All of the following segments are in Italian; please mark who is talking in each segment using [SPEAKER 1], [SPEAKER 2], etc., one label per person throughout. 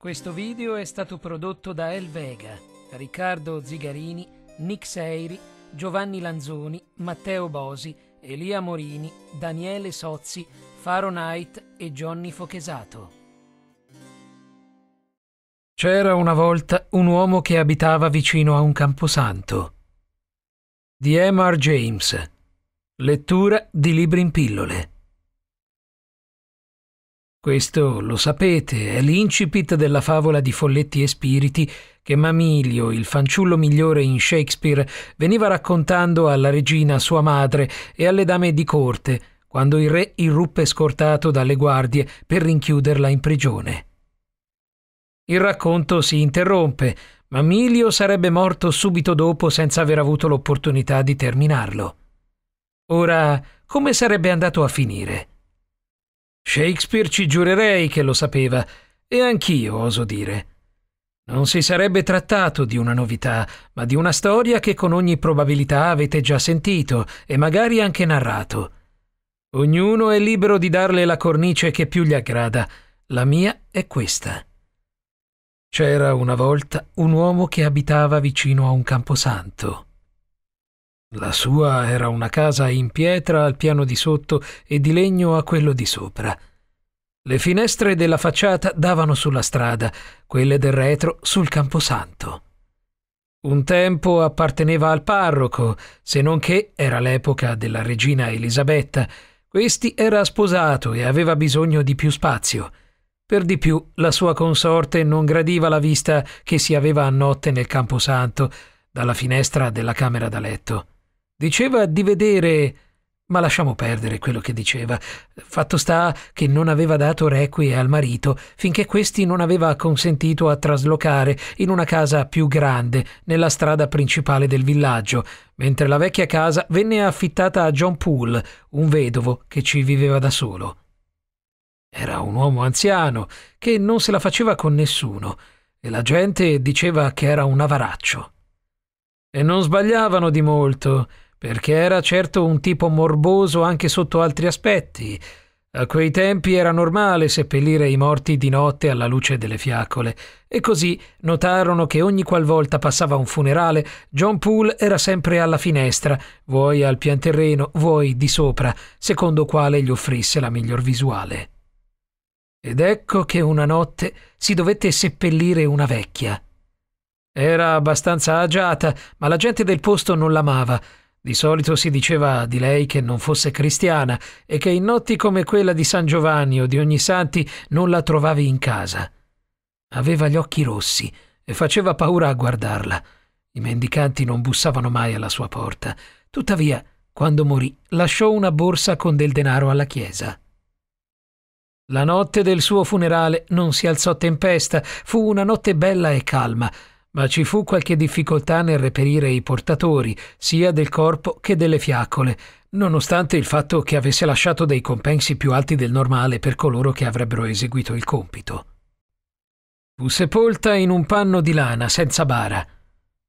[SPEAKER 1] Questo video è stato prodotto da El Vega, Riccardo Zigarini, Nick Seiri, Giovanni Lanzoni, Matteo Bosi, Elia Morini, Daniele Sozzi, Faro Knight e Johnny Fochesato. C'era una volta un uomo che abitava vicino a un camposanto. Di M.R. James. Lettura di libri in pillole. Questo lo sapete, è l'incipit della favola di Folletti e Spiriti che Mamilio, il fanciullo migliore in Shakespeare, veniva raccontando alla regina sua madre e alle dame di corte, quando il re irruppe scortato dalle guardie per rinchiuderla in prigione. Il racconto si interrompe, Mamilio sarebbe morto subito dopo senza aver avuto l'opportunità di terminarlo. Ora, come sarebbe andato a finire? Shakespeare ci giurerei che lo sapeva, e anch'io oso dire. Non si sarebbe trattato di una novità, ma di una storia che con ogni probabilità avete già sentito e magari anche narrato. Ognuno è libero di darle la cornice che più gli aggrada. La mia è questa. C'era una volta un uomo che abitava vicino a un camposanto. La sua era una casa in pietra al piano di sotto e di legno a quello di sopra. Le finestre della facciata davano sulla strada, quelle del retro sul camposanto. Un tempo apparteneva al parroco, se non che era l'epoca della regina Elisabetta. Questi era sposato e aveva bisogno di più spazio. Per di più la sua consorte non gradiva la vista che si aveva a notte nel camposanto, dalla finestra della camera da letto. Diceva di vedere... Ma lasciamo perdere quello che diceva. Fatto sta che non aveva dato requie al marito finché questi non aveva consentito a traslocare in una casa più grande nella strada principale del villaggio, mentre la vecchia casa venne affittata a John Poole, un vedovo che ci viveva da solo. Era un uomo anziano che non se la faceva con nessuno e la gente diceva che era un avaraccio. E non sbagliavano di molto perché era certo un tipo morboso anche sotto altri aspetti. A quei tempi era normale seppellire i morti di notte alla luce delle fiaccole, e così notarono che ogni qualvolta passava un funerale, John Poole era sempre alla finestra, vuoi al pianterreno, vuoi di sopra, secondo quale gli offrisse la miglior visuale. Ed ecco che una notte si dovette seppellire una vecchia. Era abbastanza agiata, ma la gente del posto non l'amava, di solito si diceva di lei che non fosse cristiana e che in notti come quella di San Giovanni o di ogni santi non la trovavi in casa. Aveva gli occhi rossi e faceva paura a guardarla. I mendicanti non bussavano mai alla sua porta. Tuttavia, quando morì, lasciò una borsa con del denaro alla chiesa. La notte del suo funerale non si alzò tempesta, fu una notte bella e calma, ma ci fu qualche difficoltà nel reperire i portatori, sia del corpo che delle fiaccole, nonostante il fatto che avesse lasciato dei compensi più alti del normale per coloro che avrebbero eseguito il compito. Fu sepolta in un panno di lana, senza bara.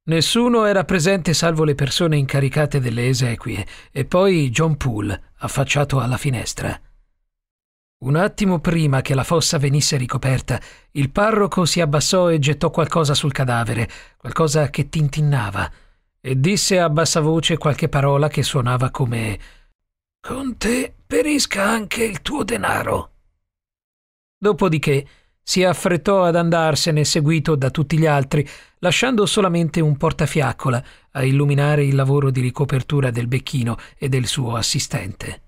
[SPEAKER 1] Nessuno era presente salvo le persone incaricate delle esequie e poi John Poole, affacciato alla finestra. Un attimo prima che la fossa venisse ricoperta, il parroco si abbassò e gettò qualcosa sul cadavere, qualcosa che tintinnava, e disse a bassa voce qualche parola che suonava come Con te perisca anche il tuo denaro. Dopodiché si affrettò ad andarsene seguito da tutti gli altri, lasciando solamente un portafiaccola a illuminare il lavoro di ricopertura del becchino e del suo assistente.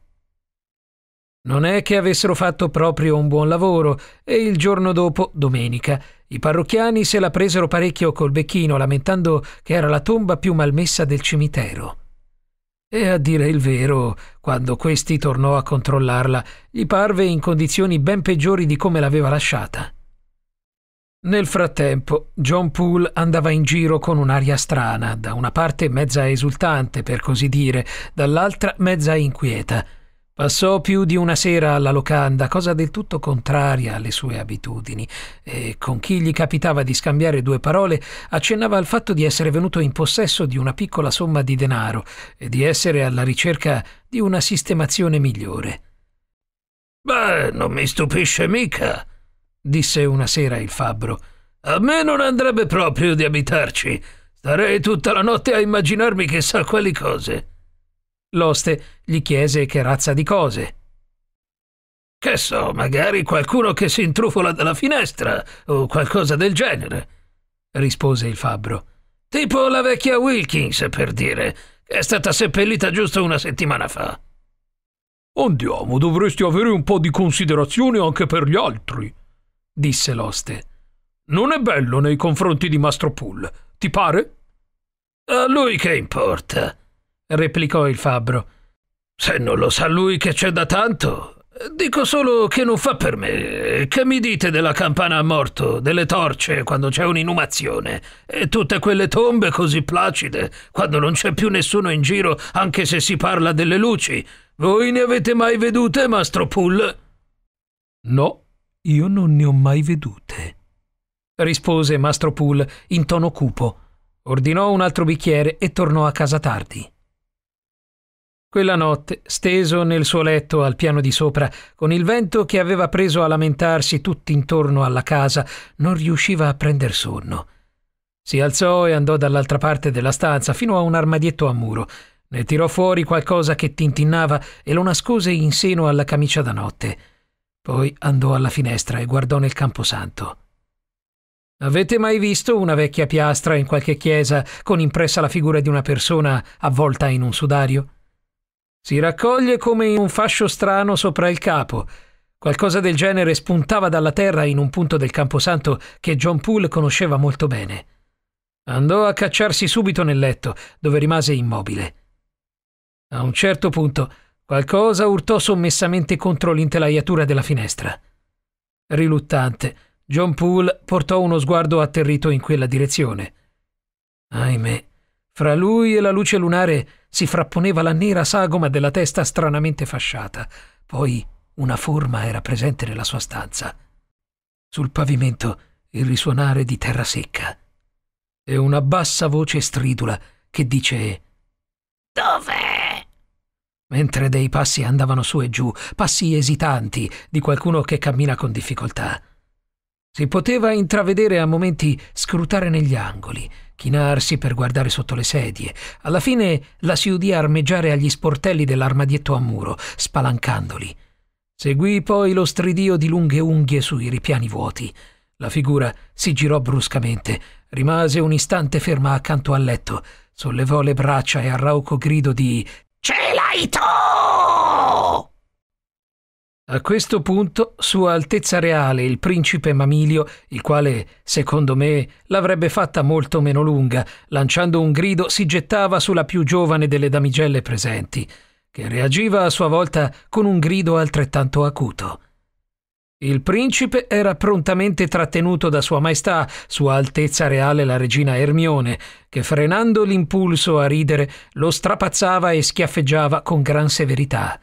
[SPEAKER 1] Non è che avessero fatto proprio un buon lavoro e il giorno dopo, domenica, i parrocchiani se la presero parecchio col becchino, lamentando che era la tomba più malmessa del cimitero. E a dire il vero, quando questi tornò a controllarla, gli parve in condizioni ben peggiori di come l'aveva lasciata. Nel frattempo, John Poole andava in giro con un'aria strana, da una parte mezza esultante, per così dire, dall'altra mezza inquieta. Passò più di una sera alla locanda, cosa del tutto contraria alle sue abitudini, e con chi gli capitava di scambiare due parole accennava al fatto di essere venuto in possesso di una piccola somma di denaro e di essere alla ricerca di una sistemazione migliore. Beh, non mi stupisce mica, disse una sera il fabbro. A me non andrebbe proprio di abitarci. Starei tutta la notte a immaginarmi chissà quali cose. L'oste gli chiese che razza di cose. Che so, magari qualcuno che si intrufola dalla finestra o qualcosa del genere, rispose il fabbro. Tipo la vecchia Wilkins, per dire, che è stata seppellita giusto una settimana fa. Andiamo, dovresti avere un po' di considerazione anche per gli altri, disse l'oste. Non è bello nei confronti di Mastro Pull, ti pare? A lui che importa, replicò il fabbro. Se non lo sa lui che c'è da tanto, dico solo che non fa per me. Che mi dite della campana a morto, delle torce quando c'è un'inumazione e tutte quelle tombe così placide quando non c'è più nessuno in giro anche se si parla delle luci? Voi ne avete mai vedute, mastro Pull? No, io non ne ho mai vedute, rispose mastro Pull in tono cupo. Ordinò un altro bicchiere e tornò a casa tardi. Quella notte, steso nel suo letto al piano di sopra, con il vento che aveva preso a lamentarsi tutt'intorno alla casa, non riusciva a prender sonno. Si alzò e andò dall'altra parte della stanza fino a un armadietto a muro. Ne tirò fuori qualcosa che tintinnava e lo nascose in seno alla camicia da notte. Poi andò alla finestra e guardò nel camposanto. Avete mai visto una vecchia piastra in qualche chiesa con impressa la figura di una persona avvolta in un sudario? Si raccoglie come in un fascio strano sopra il capo. Qualcosa del genere spuntava dalla terra in un punto del camposanto che John Poole conosceva molto bene. Andò a cacciarsi subito nel letto, dove rimase immobile. A un certo punto qualcosa urtò sommessamente contro l'intelaiatura della finestra. Riluttante, John Poole portò uno sguardo atterrito in quella direzione. Ahimè, fra lui e la luce lunare si frapponeva la nera sagoma della testa stranamente fasciata. Poi una forma era presente nella sua stanza. Sul pavimento il risuonare di terra secca e una bassa voce stridula che dice Dov'è? Mentre dei passi andavano su e giù, passi esitanti di qualcuno che cammina con difficoltà. Si poteva intravedere a momenti scrutare negli angoli, chinarsi per guardare sotto le sedie. Alla fine la si udì armeggiare agli sportelli dell'armadietto a muro, spalancandoli. Seguì poi lo stridio di lunghe unghie sui ripiani vuoti. La figura si girò bruscamente, rimase un istante ferma accanto al letto, sollevò le braccia e a rauco grido di Ce l'hai tu! A questo punto Sua Altezza Reale, il principe Mamilio, il quale, secondo me, l'avrebbe fatta molto meno lunga, lanciando un grido, si gettava sulla più giovane delle damigelle presenti, che reagiva a sua volta con un grido altrettanto acuto. Il principe era prontamente trattenuto da Sua Maestà, Sua Altezza Reale la regina Ermione, che frenando l'impulso a ridere lo strapazzava e schiaffeggiava con gran severità.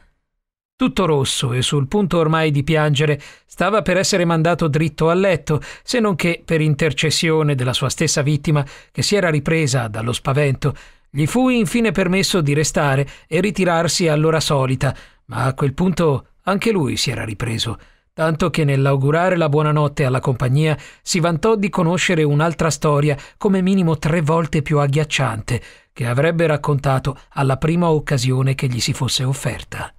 [SPEAKER 1] Tutto rosso e sul punto ormai di piangere, stava per essere mandato dritto a letto, se non che per intercessione della sua stessa vittima, che si era ripresa dallo spavento, gli fu infine permesso di restare e ritirarsi all'ora solita, ma a quel punto anche lui si era ripreso, tanto che nell'augurare la buonanotte alla compagnia si vantò di conoscere un'altra storia come minimo tre volte più agghiacciante, che avrebbe raccontato alla prima occasione che gli si fosse offerta.